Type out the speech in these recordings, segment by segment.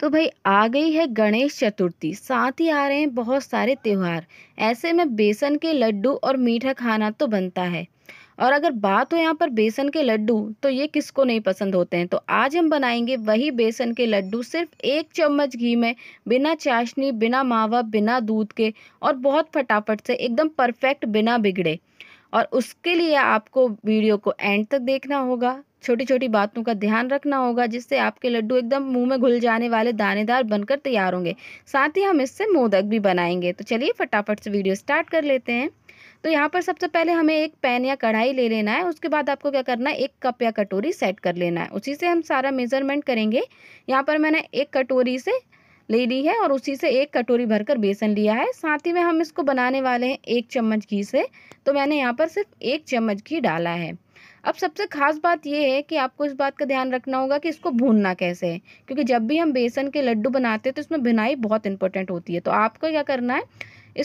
तो भाई आ गई है गणेश चतुर्थी साथ ही आ रहे हैं बहुत सारे त्यौहार ऐसे में बेसन के लड्डू और मीठा खाना तो बनता है और अगर बात हो यहाँ पर बेसन के लड्डू तो ये किसको नहीं पसंद होते हैं तो आज हम बनाएंगे वही बेसन के लड्डू सिर्फ एक चम्मच घी में बिना चाशनी बिना मावा बिना दूध के और बहुत फटाफट से एकदम परफेक्ट बिना बिगड़े और उसके लिए आपको वीडियो को एंड तक देखना होगा छोटी छोटी बातों का ध्यान रखना होगा जिससे आपके लड्डू एकदम मुंह में घुल जाने वाले दानेदार बनकर तैयार होंगे साथ ही हम इससे मोदक भी बनाएंगे तो चलिए फटाफट से वीडियो स्टार्ट कर लेते हैं तो यहाँ पर सबसे पहले हमें एक पैन या कढ़ाई ले लेना है उसके बाद आपको क्या करना है एक कप या कटोरी सेट कर लेना है उसी से हम सारा मेज़रमेंट करेंगे यहाँ पर मैंने एक कटोरी से ले ली है और उसी से एक कटोरी भरकर बेसन लिया है साथ ही में हम इसको बनाने वाले हैं एक चम्मच घी से तो मैंने यहाँ पर सिर्फ एक चम्मच घी डाला है अब सबसे ख़ास बात यह है कि आपको इस बात का ध्यान रखना होगा कि इसको भूनना कैसे है क्योंकि जब भी हम बेसन के लड्डू बनाते हैं तो इसमें भुनाई बहुत इंपॉर्टेंट होती है तो आपको क्या करना है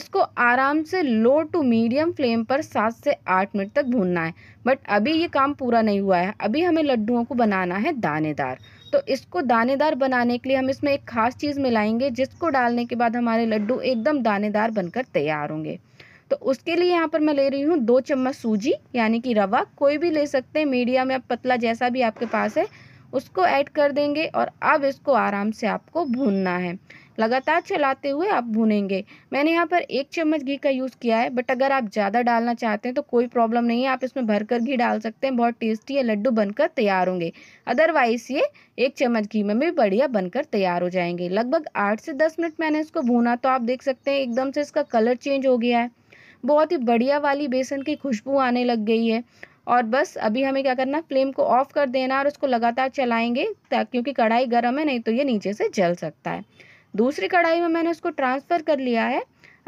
इसको आराम से लो टू मीडियम फ्लेम पर सात से आठ मिनट तक भूनना है बट अभी ये काम पूरा नहीं हुआ है अभी हमें लड्डुओं को बनाना है दानेदार तो इसको दानेदार बनाने के लिए हम इसमें एक खास चीज़ मिलाएंगे जिसको डालने के बाद हमारे लड्डू एकदम दानेदार बनकर तैयार होंगे तो उसके लिए यहाँ पर मैं ले रही हूँ दो चम्मच सूजी यानी कि रवा कोई भी ले सकते हैं मीडियम या पतला जैसा भी आपके पास है उसको ऐड कर देंगे और अब इसको आराम से आपको भूनना है लगातार चलाते हुए आप भूनेंगे मैंने यहाँ पर एक चम्मच घी का यूज़ किया है बट अगर आप ज़्यादा डालना चाहते हैं तो कोई प्रॉब्लम नहीं है आप इसमें भरकर घी डाल सकते हैं बहुत टेस्टी है लड्डू बनकर तैयार होंगे अदरवाइज़ ये एक चम्मच घी में भी बढ़िया बनकर तैयार हो जाएंगे लगभग आठ से दस मिनट मैंने इसको भूना तो आप देख सकते हैं एकदम से इसका कलर चेंज हो गया है बहुत ही बढ़िया वाली बेसन की खुशबू आने लग गई है और बस अभी हमें क्या करना फ्लेम को ऑफ कर देना और उसको लगातार चलाएंगे ताकि क्योंकि कढ़ाई गर्म है नहीं तो ये नीचे से जल सकता है दूसरी कढ़ाई में मैंने उसको ट्रांसफ़र कर लिया है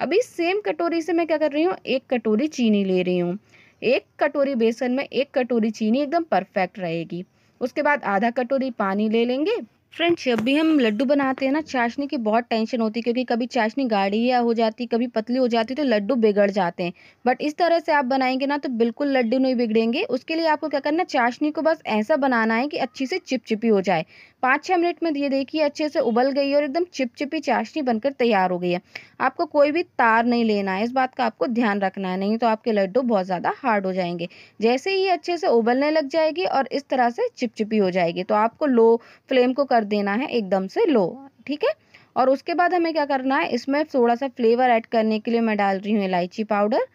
अभी सेम कटोरी से मैं क्या कर रही हूँ एक कटोरी चीनी ले रही हूँ एक कटोरी बेसन में एक कटोरी चीनी एकदम परफेक्ट रहेगी उसके बाद आधा कटोरी पानी ले लेंगे फ्रेंड्स जब भी हम लड्डू बनाते हैं ना चाशनी की बहुत टेंशन होती है क्योंकि कभी चाशनी गाढ़ी या हो जाती कभी पतली हो जाती तो लड्डू बिगड़ जाते हैं बट इस तरह से आप बनाएंगे ना तो बिल्कुल लड्डू नहीं बिगड़ेंगे उसके लिए आपको क्या करना चाशनी को बस ऐसा बनाना है कि अच्छी से चिपचिपी हो जाए पाँच छः मिनट में ये देखिए अच्छे से उबल गई और एकदम चिपचिपी चाशनी बनकर तैयार हो गई है आपको कोई भी तार नहीं लेना है इस बात का आपको ध्यान रखना है नहीं तो आपके लड्डू बहुत ज़्यादा हार्ड हो जाएंगे जैसे ही अच्छे से उबलने लग जाएगी और इस तरह से चिपचिपी हो जाएगी तो आपको लो फ्लेम को कर देना है एकदम से लो ठीक है और उसके बाद हमें क्या करना है इसमें थोड़ा सा फ्लेवर ऐड करने के लिए मैं डाल रही हूँ इलायची पाउडर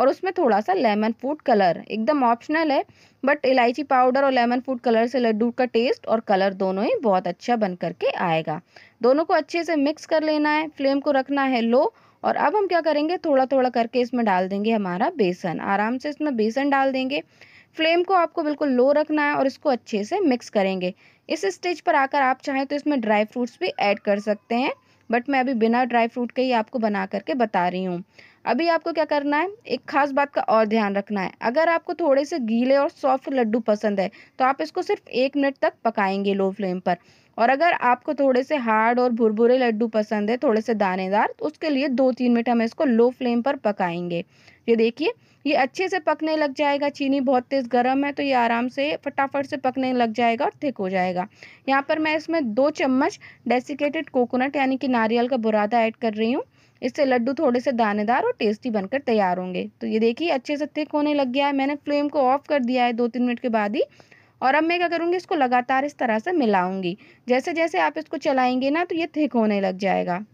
और उसमें थोड़ा सा लेमन फूड कलर एकदम ऑप्शनल है बट इलायची पाउडर और लेमन फूड कलर से लड्डू का टेस्ट और कलर दोनों ही बहुत अच्छा बन करके आएगा दोनों को अच्छे से मिक्स कर लेना है फ्लेम को रखना है लो और अब हम क्या करेंगे थोड़ा थोड़ा करके इसमें डाल देंगे हमारा बेसन आराम से इसमें बेसन डाल देंगे फ्लेम को आपको बिल्कुल लो रखना है और इसको अच्छे से मिक्स करेंगे इस स्टेज पर आकर आप चाहें तो इसमें ड्राई फ्रूट्स भी ऐड कर सकते हैं बट मैं अभी बिना ड्राई फ्रूट के ही आपको बना करके बता रही हूँ अभी आपको क्या करना है एक खास बात का और ध्यान रखना है अगर आपको थोड़े से गीले और सॉफ्ट लड्डू पसंद है तो आप इसको सिर्फ एक मिनट तक पकाएंगे लो फ्लेम पर और अगर आपको थोड़े से हार्ड और भुरभुरे लड्डू पसंद है थोड़े से दानेदार तो उसके लिए दो तीन मिनट हम इसको लो फ्लेम पर पकाएंगे ये देखिए ये अच्छे से पकने लग जाएगा चीनी बहुत तेज़ गर्म है तो ये आराम से फटाफट से पकने लग जाएगा और थिक हो जाएगा यहाँ पर मैं इसमें दो चम्मच डेसिकेटेड कोकोनट यानी कि नारियल का बुरादा ऐड कर रही हूँ इससे लड्डू थोड़े से दानेदार और टेस्टी बनकर तैयार होंगे तो ये देखिए अच्छे से थिक होने लग गया है मैंने फ्लेम को ऑफ कर दिया है दो तीन मिनट के बाद ही और अब मैं क्या करूँगी इसको लगातार इस तरह से मिलाऊंगी जैसे जैसे आप इसको चलाएंगे ना तो ये थिक होने लग जाएगा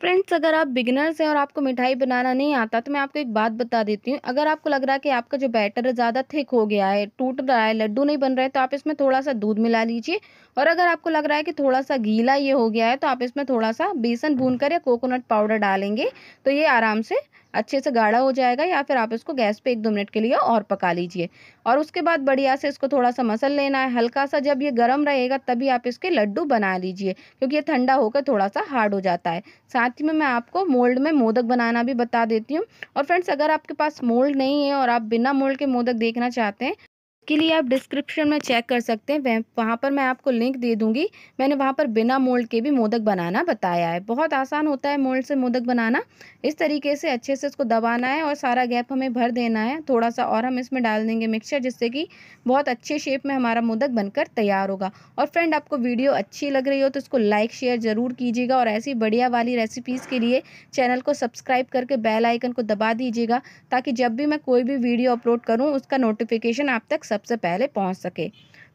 फ्रेंड्स अगर आप बिगनर्स हैं और आपको मिठाई बनाना नहीं आता तो मैं आपको एक बात बता देती हूँ अगर आपको लग रहा है कि आपका जो बैटर है ज़्यादा थिक हो गया है टूट रहा है लड्डू नहीं बन रहे तो आप इसमें थोड़ा सा दूध मिला लीजिए और अगर आपको लग रहा है कि थोड़ा सा गीला ये हो गया है तो आप इसमें थोड़ा सा बेसन भून कर या कोकोनट पाउडर डालेंगे तो ये आराम से अच्छे से गाढ़ा हो जाएगा या फिर आप इसको गैस पे एक दो मिनट के लिए और पका लीजिए और उसके बाद बढ़िया से इसको थोड़ा सा मसल लेना है हल्का सा जब ये गर्म रहेगा तभी आप इसके लड्डू बना लीजिए क्योंकि ये ठंडा होकर थोड़ा सा हार्ड हो जाता है साथ ही में मैं आपको मोल्ड में मोदक बनाना भी बता देती हूँ और फ्रेंड्स अगर आपके पास मोल्ड नहीं है और आप बिना मोल्ड के मोदक देखना चाहते हैं इसके लिए आप डिस्क्रिप्शन में चेक कर सकते हैं वहाँ पर मैं आपको लिंक दे दूँगी मैंने वहाँ पर बिना मोल्ड के भी मोदक बनाना बताया है बहुत आसान होता है मोल्ड से मोदक बनाना इस तरीके से अच्छे से इसको दबाना है और सारा गैप हमें भर देना है थोड़ा सा और हम इसमें डाल देंगे मिक्सचर जिससे कि बहुत अच्छे शेप में हमारा मोदक बनकर तैयार होगा और फ्रेंड आपको वीडियो अच्छी लग रही हो तो इसको लाइक शेयर ज़रूर कीजिएगा और ऐसी बढ़िया वाली रेसिपीज़ के लिए चैनल को सब्सक्राइब करके बेल आइकन को दबा दीजिएगा ताकि जब भी मैं कोई भी वीडियो अपलोड करूँ उसका नोटिफिकेशन आप तक सबसे पहले पहुंच सके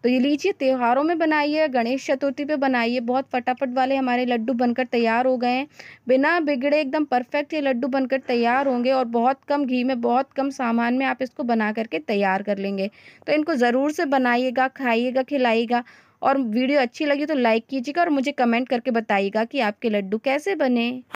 तो ये लीजिए त्योहारों में बनाइए गणेश चतुर्थी पे बनाइए बहुत फटाफट वाले हमारे लड्डू बनकर तैयार हो गए हैं बिना बिगड़े एकदम परफेक्ट ये लड्डू बनकर तैयार होंगे और बहुत कम घी में बहुत कम सामान में आप इसको बना करके तैयार कर लेंगे तो इनको ज़रूर से बनाइएगा खाइएगा खिलाइएगा और वीडियो अच्छी लगी तो लाइक कीजिएगा और मुझे कमेंट करके बताइएगा कि आपके लड्डू कैसे बने